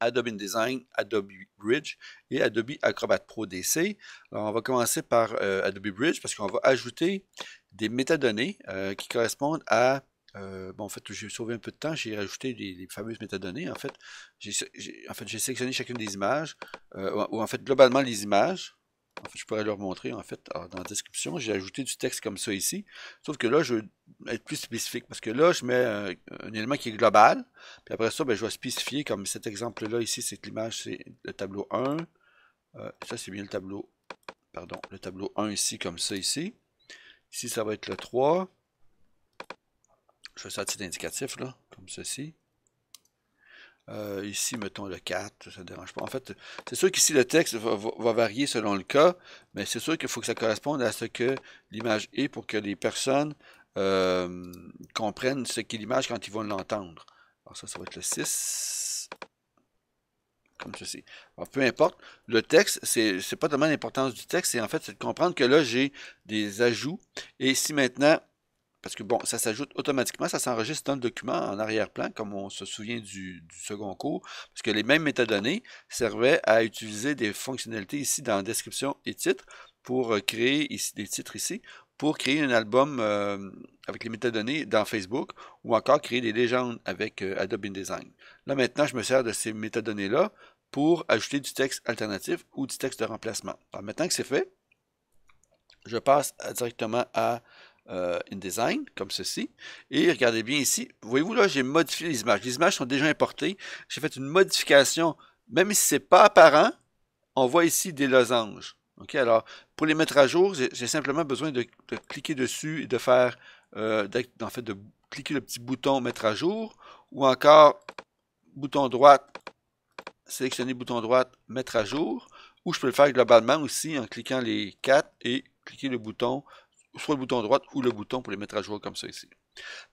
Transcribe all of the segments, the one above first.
Adobe InDesign, Adobe Bridge et Adobe Acrobat Pro DC. Alors, on va commencer par euh, Adobe Bridge parce qu'on va ajouter des métadonnées euh, qui correspondent à euh, bon, en fait, j'ai sauvé un peu de temps, j'ai rajouté les, fameuses métadonnées. En fait, j'ai en fait, sélectionné chacune des images, ou, en fait, globalement, les images. En fait, je pourrais leur montrer, en fait, dans la description, j'ai ajouté du texte comme ça ici. Sauf que là, je veux être plus spécifique, parce que là, je mets euh, un, élément qui est global, puis après ça, ben, je vais spécifier, comme cet exemple-là ici, c'est l'image, c'est le tableau 1. Euh, ça, c'est bien le tableau, pardon, le tableau 1 ici, comme ça ici. Ici, ça va être le 3. Je vais sortir l'indicatif, là, comme ceci. Euh, ici, mettons le 4, ça ne dérange pas. En fait, c'est sûr qu'ici, le texte va, varier selon le cas, mais c'est sûr qu'il faut que ça corresponde à ce que l'image est pour que les personnes euh, comprennent ce qu'est l'image quand ils vont l'entendre. Alors ça, ça va être le 6 comme ceci. Alors, peu importe, le texte, c'est n'est pas tellement l'importance du texte, c'est en fait de comprendre que là, j'ai des ajouts. Et si maintenant, parce que bon, ça s'ajoute automatiquement, ça s'enregistre dans le document en arrière-plan, comme on se souvient du, second cours, parce que les mêmes métadonnées servaient à utiliser des fonctionnalités ici dans description et titre pour euh, créer ici des titres ici, pour créer un album euh, avec les métadonnées dans Facebook ou encore créer des légendes avec euh, Adobe InDesign. Là maintenant, je me sers de ces métadonnées-là pour ajouter du texte alternatif ou du texte de remplacement. maintenant que c'est fait, je passe directement à InDesign, euh, comme ceci. Et regardez bien ici, voyez-vous là, j'ai modifié les images. Les images sont déjà importées. J'ai fait une modification, même si ce n'est pas apparent, on voit ici des losanges. OK, alors, pour les mettre à jour, j'ai simplement besoin de, cliquer dessus et de faire, euh, en fait, de cliquer le petit bouton mettre à jour, ou encore bouton droite, sélectionner bouton droite, mettre à jour, ou je peux le faire globalement aussi en cliquant les quatre et cliquer le bouton soit le bouton droite ou le bouton pour les mettre à jour comme ça ici.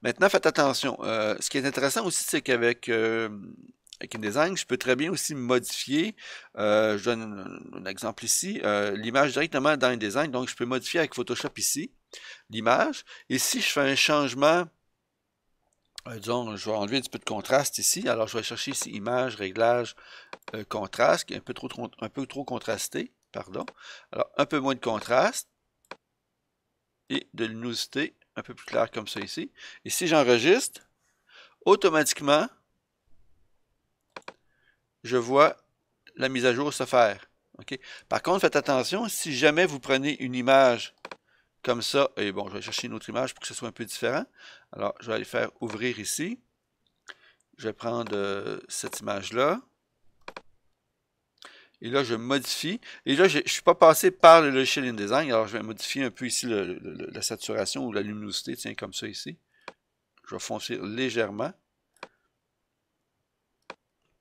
Maintenant, faites attention. Euh, ce qui est intéressant aussi, c'est qu'avec euh, une avec InDesign, je peux très bien aussi modifier, euh, je donne un, exemple ici, l'image directement dans InDesign. Donc, je peux modifier avec Photoshop ici l'image. Et si je fais un changement, disons, je vais enlever un petit peu de contraste ici. Alors, je vais chercher ici Image, Réglage, Contraste, qui est un peu trop, un peu trop contrasté. Pardon. Alors, un peu moins de contraste de luminosité un peu plus clair comme ça ici. Et si j'enregistre, automatiquement, je vois la mise à jour se faire. Par contre, faites attention, si jamais vous prenez une image comme ça, et bon, je vais chercher une autre image pour que ce soit un peu différent. Alors, je vais aller faire ouvrir ici. Je vais prendre euh, cette image-là. Et là, je modifie. Et là, je ne suis pas passé par le logiciel InDesign. Alors, je vais modifier un peu ici la saturation ou la luminosité. Tiens, comme ça ici. Je vais foncer légèrement.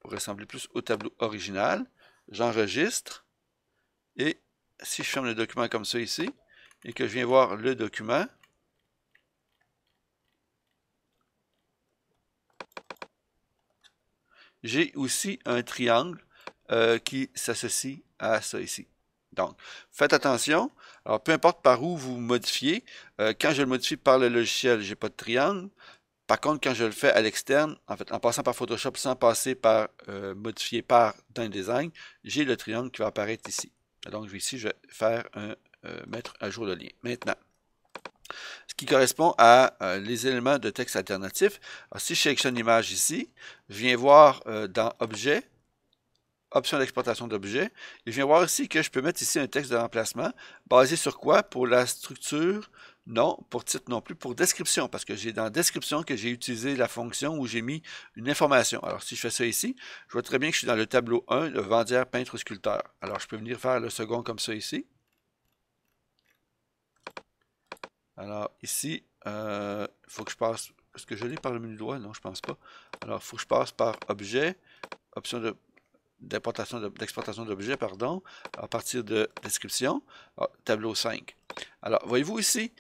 Pour ressembler plus au tableau original. J'enregistre. Et si je ferme le document comme ça ici, et que je viens voir le document, j'ai aussi un triangle euh, qui s'associe à ça ici. Donc, faites attention. Alors, peu importe par où vous modifiez, euh, quand je le modifie par le logiciel, j'ai pas de triangle. Par contre, quand je le fais à l'externe, en fait, en passant par Photoshop sans passer par euh, modifier par Design, j'ai le triangle qui va apparaître ici. Donc, ici, je vais faire un, mettre à jour le lien. Maintenant, ce qui correspond à les éléments de texte alternatif, Alors, si je sélectionne l'image ici, je viens voir dans Objet, option d'exportation d'objets. Et je viens voir ici que je peux mettre ici un texte de remplacement. Basé sur quoi? Pour la structure, non. Pour titre, non plus. Pour description, parce que j'ai dans description que j'ai utilisé la fonction où j'ai mis une information. Alors, si je fais ça ici, je vois très bien que je suis dans le tableau 1, le vendière, peintre, sculpteur. Alors, je peux venir faire le second comme ça ici. Alors, ici, il euh, faut que je passe... Est-ce que je lis par le menu droit? Non, je pense pas. Alors, il faut que je passe par objet, option de d'exportation d'objets, pardon, à partir de description, ah, tableau 5. Alors, voyez-vous ici,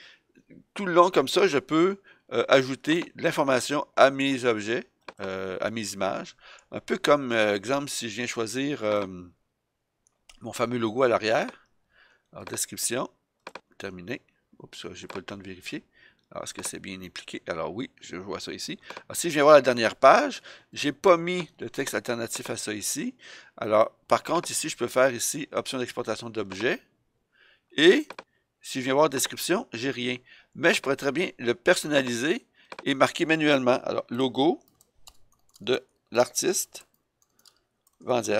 tout le long comme ça, je peux euh, ajouter ajouter l'information à mes objets, euh, à mes images. Un peu comme, euh, exemple, si je viens choisir mon fameux logo à l'arrière. Alors, description, terminé. Oups, j'ai pas le temps de vérifier. Alors, ah, est-ce que c'est bien impliqué? Alors oui, je vois ça ici. Ah, si je viens voir la dernière page, je n'ai pas mis de texte alternatif à ça ici. Alors, par contre, ici, je peux faire ici option d'exportation d'objets. Et si je viens voir description, j'ai rien. Mais je pourrais très bien le personnaliser et marquer manuellement. Alors, logo de l'artiste.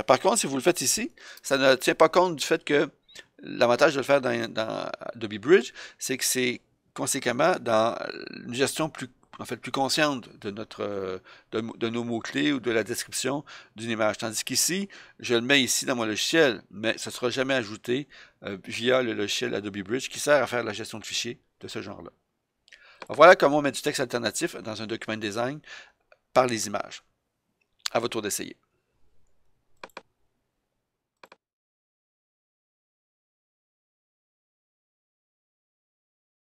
Par contre, si vous le faites ici, ça ne tient pas compte du fait que l'avantage de le faire dans Adobe Bridge, c'est que c'est conséquemment, dans une gestion plus en fait plus consciente de notre de, nos mots-clés ou de la description d'une image. Tandis qu'ici, je le mets ici dans mon logiciel, mais ça ne sera jamais ajouté euh, via le logiciel Adobe Bridge qui sert à faire la gestion de fichiers de ce genre-là. Voilà comment on met du texte alternatif dans un document de design par les images. À votre tour d'essayer.